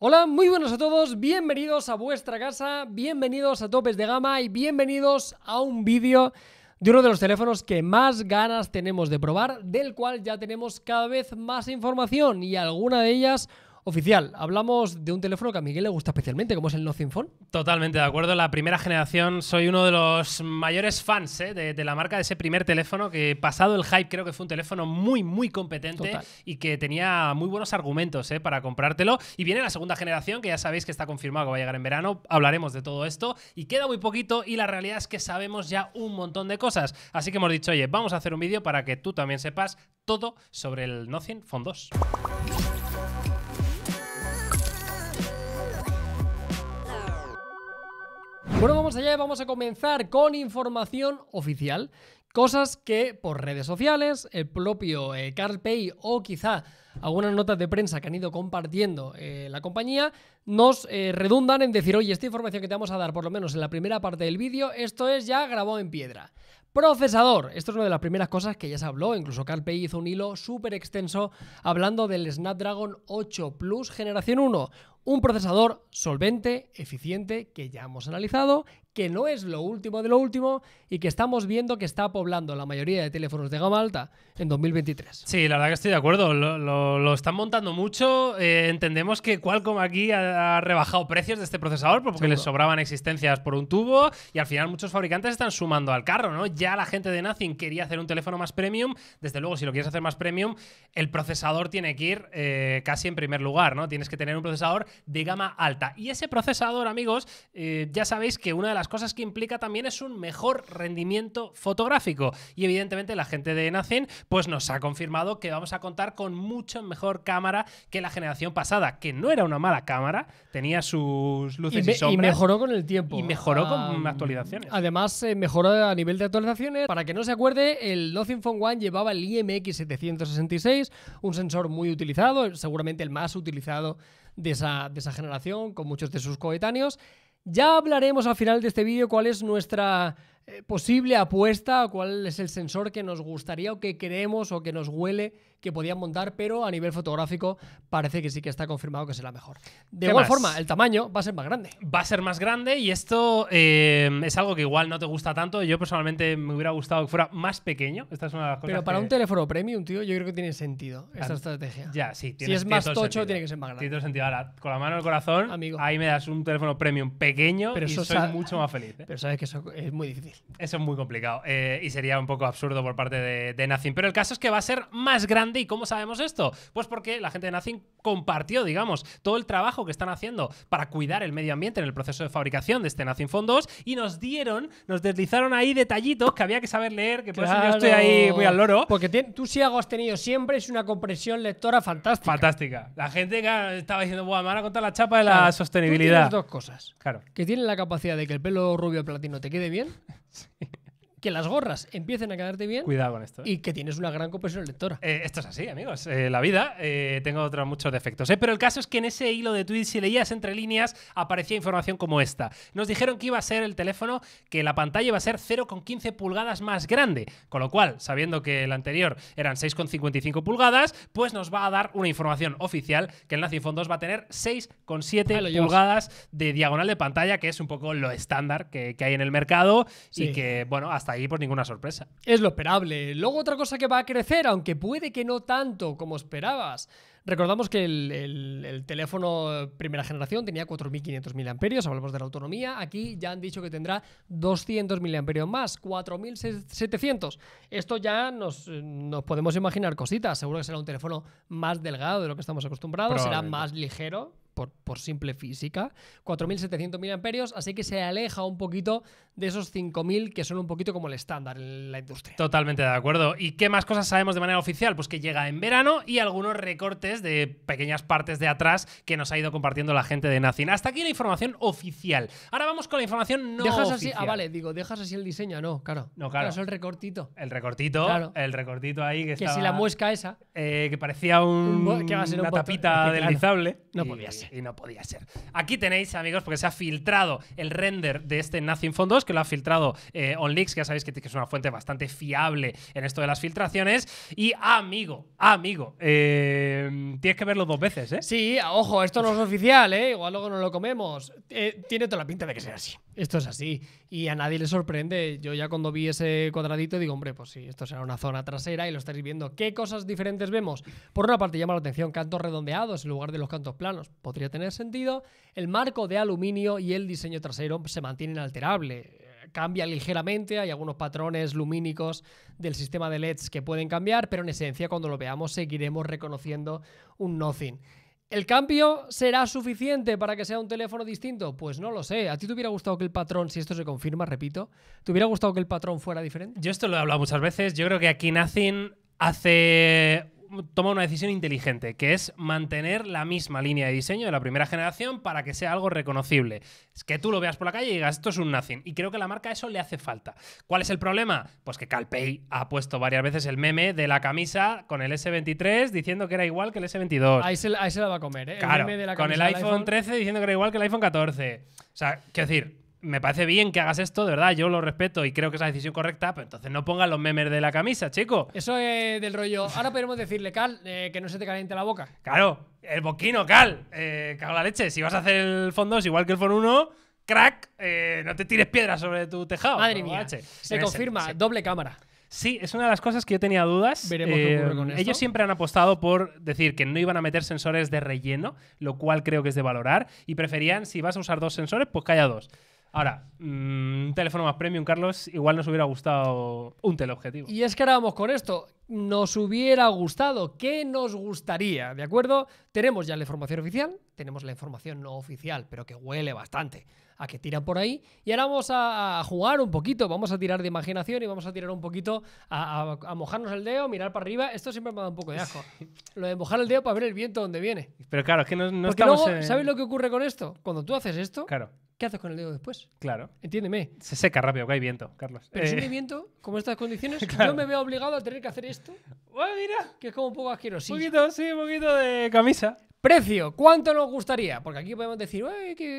Hola, muy buenos a todos, bienvenidos a vuestra casa, bienvenidos a Topes de Gama y bienvenidos a un vídeo de uno de los teléfonos que más ganas tenemos de probar, del cual ya tenemos cada vez más información y alguna de ellas oficial. Hablamos de un teléfono que a Miguel le gusta especialmente, como es el Nothing Phone. Totalmente de acuerdo. La primera generación, soy uno de los mayores fans eh, de, la marca, de ese primer teléfono que, pasado el hype, creo que fue un teléfono muy, muy competente y que tenía muy buenos argumentos eh, para comprártelo. Y viene la segunda generación, que ya sabéis que está confirmado que va a llegar en verano. Hablaremos de todo esto y queda muy poquito. Y la realidad es que sabemos ya un montón de cosas. Así que hemos dicho, oye, vamos a hacer un vídeo para que tú también sepas todo sobre el Nothing Phone 2. Bueno, vamos allá y vamos a comenzar con información oficial. Cosas que por redes sociales, el propio eh, Carl Pay o quizá algunas notas de prensa que han ido compartiendo eh, la compañía nos eh, redundan en decir, oye, esta información que te vamos a dar, por lo menos en la primera parte del vídeo, esto es ya grabado en piedra. Procesador. Esto es una de las primeras cosas que ya se habló. Incluso Carl Pei hizo un hilo súper extenso hablando del Snapdragon 8 Plus Generación 1. Un procesador solvente, eficiente, que ya hemos analizado, que no es lo último de lo último y que estamos viendo que está poblando la mayoría de teléfonos de gama alta en 2023. Sí, la verdad que estoy de acuerdo. Lo, están montando mucho. Eh, entendemos que Qualcomm aquí ha, rebajado precios de este procesador porque les sobraban existencias por un tubo y al final muchos fabricantes están sumando al carro, ¿no? Ya la gente de Nothing quería hacer un teléfono más premium. Desde luego, si lo quieres hacer más premium, el procesador tiene que ir eh, casi en primer lugar, ¿no? Tienes que tener un procesador de gama alta. Y ese procesador, amigos, eh, ya sabéis que una de las cosas que implica también es un mejor rendimiento fotográfico. Y evidentemente la gente de Nacen pues nos ha confirmado que vamos a contar con mucha mejor cámara que la generación pasada, que no era una mala cámara, tenía sus luces y, sombras. Y mejoró con el tiempo. Y mejoró con actualizaciones. Además, eh, mejoró a nivel de actualizaciones. Para que no se acuerde, el Nothing Phone One llevaba el IMX766, un sensor muy utilizado, seguramente el más utilizado de esa, de esa generación, con muchos de sus coetáneos. Ya hablaremos al final de este vídeo cuál es nuestra eh, posible apuesta, cuál es el sensor que nos gustaría o que creemos o que nos huele que podían montar, pero a nivel fotográfico parece que sí que está confirmado que será mejor. De igual forma, el tamaño va a ser más grande. Va a ser más grande y esto eh, es algo que igual no te gusta tanto. Yo personalmente me hubiera gustado que fuera más pequeño. es una Pero para un teléfono premium, tío, yo creo que tiene sentido esta estrategia. Ya, sí. si es más tocho, tiene que ser más grande. Tiene sentido. con la mano en el corazón, ahí me das un teléfono premium pequeño pero y soy mucho más feliz. ¿eh? Pero sabes que eso es muy difícil. Eso es muy complicado eh, y sería un poco absurdo por parte de, de Pero el caso es que va a ser más grande. ¿Y cómo sabemos esto? Pues porque la gente de Nothing compartió, digamos, todo el trabajo que están haciendo para cuidar el medio ambiente en el proceso de fabricación de este Nacin fondos y nos dieron, nos deslizaron ahí detallitos que había que saber leer, que por eso yo estoy ahí muy al loro. Porque tú si has tenido siempre es una comprensión lectora fantástica. Fantástica. La gente estaba diciendo, me van a contar la chapa de la sostenibilidad. Tú dos cosas. Claro. Que tienen la capacidad de que el pelo rubio platino te quede bien. sí que las gorras empiecen a quedarte bien. Cuidado con esto. ¿eh? Y que tienes una gran comprensión lectora. Eh, esto es así, amigos. Eh, la vida, tengo otros muchos defectos. Pero el caso es que en ese hilo de tweets, si leías entre líneas, aparecía información como esta. Nos dijeron que iba a ser el teléfono, que la pantalla iba a ser 0,15 pulgadas más grande. Con lo cual, sabiendo que el anterior eran 6,55 pulgadas, pues nos va a dar una información oficial que el Nazi 2 va a tener 6,7 pulgadas de diagonal de pantalla, que es un poco lo estándar que, hay en el mercado y que, bueno, hasta ahí por ninguna sorpresa. Es lo esperable. Luego otra cosa que va a crecer, aunque puede que no tanto como esperabas. Recordamos que el, teléfono primera generación tenía 4.500 mAh, hablamos de la autonomía, aquí ya han dicho que tendrá 200 mAh más, 4.700. Esto ya eh, nos podemos imaginar cositas, seguro que será un teléfono más delgado de lo que estamos acostumbrados, será más ligero por, simple física, 4.700 miliamperios, así que se aleja un poquito de esos 5.000 que son un poquito como el estándar en la industria. Totalmente de acuerdo. ¿Y qué más cosas sabemos de manera oficial? Pues que llega en verano y algunos recortes de pequeñas partes de atrás que nos ha ido compartiendo la gente de Nacin. Hasta aquí la información oficial. Ahora vamos con la información no dejas Así, ah, vale, digo, dejas así el diseño, no, claro. No, claro. el recortito. El recortito, el recortito ahí que, que si la muesca esa. Eh, que parecía un, una tapita deslizable. no podía ser. Y no podía ser. Aquí tenéis, amigos, porque se ha filtrado el render de este Nothing Phone que lo ha filtrado eh, OnLeaks, que ya sabéis que es una fuente bastante fiable en esto de las filtraciones. Y amigo, amigo, eh, tienes que verlo dos veces, ¿eh? Sí, ojo, esto no es oficial, ¿eh? Igual luego no lo comemos. Eh, tiene toda la pinta de que sea así. Esto es así. Y a nadie le sorprende. Yo ya cuando vi ese cuadradito digo, hombre, pues sí, esto será una zona trasera y lo estaréis viendo. ¿Qué cosas diferentes vemos? Por una parte llama la atención cantos redondeados en lugar de los cantos planos tener sentido. El marco de aluminio y el diseño trasero se mantienen inalterable cambia ligeramente, hay algunos patrones lumínicos del sistema de LEDs que pueden cambiar, pero en esencia cuando lo veamos seguiremos reconociendo un nothing. ¿El cambio será suficiente para que sea un teléfono distinto? Pues no lo sé. ¿A ti te hubiera gustado que el patrón, si esto se confirma, repito, te hubiera gustado que el patrón fuera diferente? Yo esto lo he hablado muchas veces. Yo creo que aquí Nothing hace toma una decisión inteligente, que es mantener la misma línea de diseño de la primera generación para que sea algo reconocible. Es que tú lo veas por la calle y digas, esto es un Nothing. Y creo que a la marca eso le hace falta. ¿Cuál es el problema? Pues que Calpey ha puesto varias veces el meme de la camisa con el S23 diciendo que era igual que el S22. Ahí se, la va a comer, ¿eh? con el iPhone, iPhone 13 diciendo que era igual que el iPhone 14. O sea, quiero decir, me parece bien que hagas esto, de verdad, yo lo respeto y creo que es la decisión correcta, pero entonces no pongas los memes de la camisa, chico. Eso es del rollo. Ahora podemos decirle, Cal, eh, que no se te caliente la boca. Claro, el boquino, Cal. Eh, cago la leche. Si vas a hacer el fondo es igual que el fondo uno crack, eh, no te tires piedras sobre tu tejado. Madre mía. Se confirma, doble cámara. Sí, es una de las cosas que yo tenía dudas. Veremos ocurre con eh, Ellos siempre han apostado por decir que no iban a meter sensores de relleno, lo cual creo que es de valorar, y preferían, si vas a usar dos sensores, pues que haya dos. Ahora, mm, un teléfono más premium, Carlos, igual nos hubiera gustado un teleobjetivo. Y es que ahora vamos con esto. Nos hubiera gustado, ¿qué nos gustaría? ¿De acuerdo? Tenemos ya la información oficial, tenemos la información no oficial, pero que huele bastante a que tiran por ahí. Y ahora vamos a, jugar un poquito, vamos a tirar de imaginación y vamos a tirar un poquito a, mojarnos el dedo, mirar para arriba. Esto siempre me da un poco de asco. lo de mojar el dedo para ver el viento donde viene. Pero claro, es que no, no estamos ¿Sabes lo que ocurre con esto? Cuando tú haces esto, claro. ¿qué haces con el dedo después? Claro. Entiéndeme. Se seca rápido, que hay viento, Carlos. Pero si eh. hay viento, como estas condiciones, yo me veo obligado a tener que hacer esto. Bueno, mira. Que es como un poco asqueroso. Un poquito, sí, un poquito de camisa. Precio, ¿cuánto nos gustaría? Porque aquí podemos decir,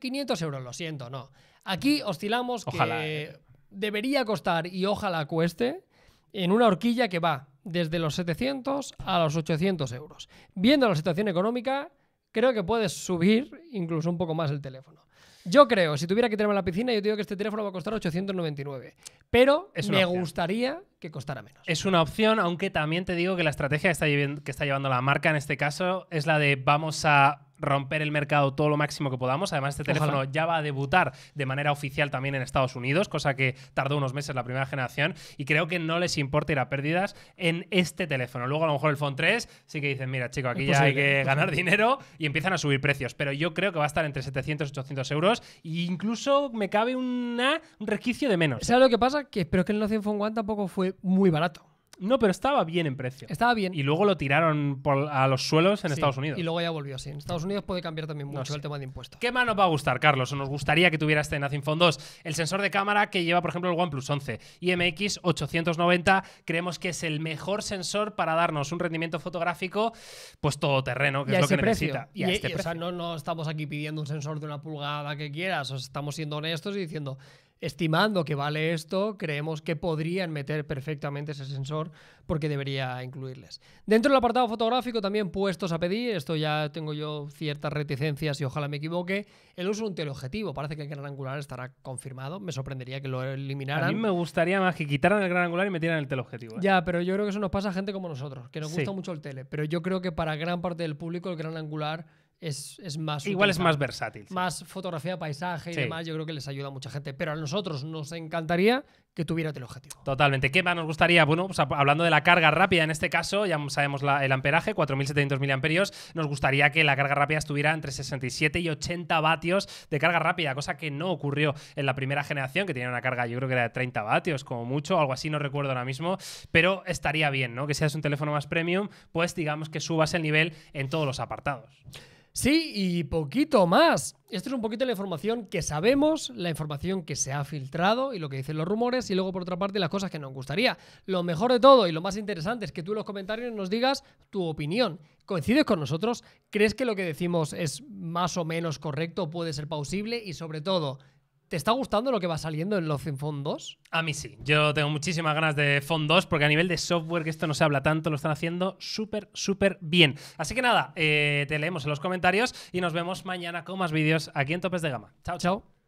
500 euros, lo siento, no. Aquí oscilamos que eh. debería costar y ojalá cueste en una horquilla que va desde los 700 a los 800 euros. Viendo la situación económica, creo que puedes subir incluso un poco más el teléfono. Yo creo, si tuviera que tenerme la piscina, yo digo que este teléfono va a costar 899. Pero me gustaría que costara menos. Es una opción, aunque también te digo que la estrategia que está llevando la marca en este caso es la de vamos a romper el mercado todo lo máximo que podamos. Además, este teléfono ya va a debutar de manera oficial también en Estados Unidos, cosa que tardó unos meses la primera generación y creo que no les importa ir a pérdidas en este teléfono. Luego a lo mejor el Phone 3 sí que dicen, mira chico, aquí ya hay que ganar dinero y empiezan a subir precios, pero yo creo que va a estar entre 700 y 800 euros e incluso me cabe un resquicio de menos. ¿Sabes ¿eh? lo que pasa? Que, pero es que el Nothing Phone 1 tampoco fue muy barato. No, pero estaba bien en precio. Estaba bien. Y luego lo tiraron a los suelos en Estados Unidos. Y luego ya volvió así. En Estados Unidos puede cambiar también mucho el tema de impuestos. ¿Qué más nos va a gustar, Carlos? ¿O nos gustaría que tuviera este Nothing 2? El sensor de cámara que lleva, por ejemplo, el OnePlus 11. IMX 890 creemos que es el mejor sensor para darnos un rendimiento fotográfico pues todoterreno, que es lo que necesita. Y, a este no, estamos aquí pidiendo un sensor de una pulgada que quieras. O estamos siendo honestos y diciendo estimando que vale esto, creemos que podrían meter perfectamente ese sensor porque debería incluirles. Dentro del apartado fotográfico también puestos a pedir, esto ya tengo yo ciertas reticencias y ojalá me equivoque, el uso de un teleobjetivo, parece que el gran angular estará confirmado, me sorprendería que lo eliminaran. A mí me gustaría más que quitaran el gran angular y metieran el teleobjetivo. ¿eh? Ya, pero yo creo que eso nos pasa a gente como nosotros, que nos gusta mucho el tele, pero yo creo que para gran parte del público el gran angular es, más. Igual es más versátil. Más fotografía, paisaje y demás, yo creo que les ayuda a mucha gente. Pero a nosotros nos encantaría que tuviera objetivo Totalmente. ¿Qué más nos gustaría? Bueno, pues hablando de la carga rápida, en este caso, ya sabemos el amperaje, 4.700 miliamperios, nos gustaría que la carga rápida estuviera entre 67 y 80 vatios de carga rápida, cosa que no ocurrió en la primera generación, que tenía una carga yo creo que era de 30 vatios como mucho, algo así, no recuerdo ahora mismo, pero estaría bien, ¿no? Que seas un teléfono más premium, pues digamos que subas el nivel en todos los apartados. Sí, y poquito más. Esto es un poquito la información que sabemos, la información que se ha filtrado y lo que dicen los rumores y luego por otra parte las cosas que nos gustaría. Lo mejor de todo y lo más interesante es que tú en los comentarios nos digas tu opinión. ¿Coincides con nosotros? ¿Crees que lo que decimos es más o menos correcto, puede ser pausible y sobre todo ¿Te está gustando lo que va saliendo en los in 2? A mí sí. Yo tengo muchísimas ganas de fondos 2 porque a nivel de software que esto no se habla tanto, lo están haciendo súper, súper bien. Así que nada, eh, te leemos en los comentarios y nos vemos mañana con más vídeos aquí en Topes de Gama. Chao, chao.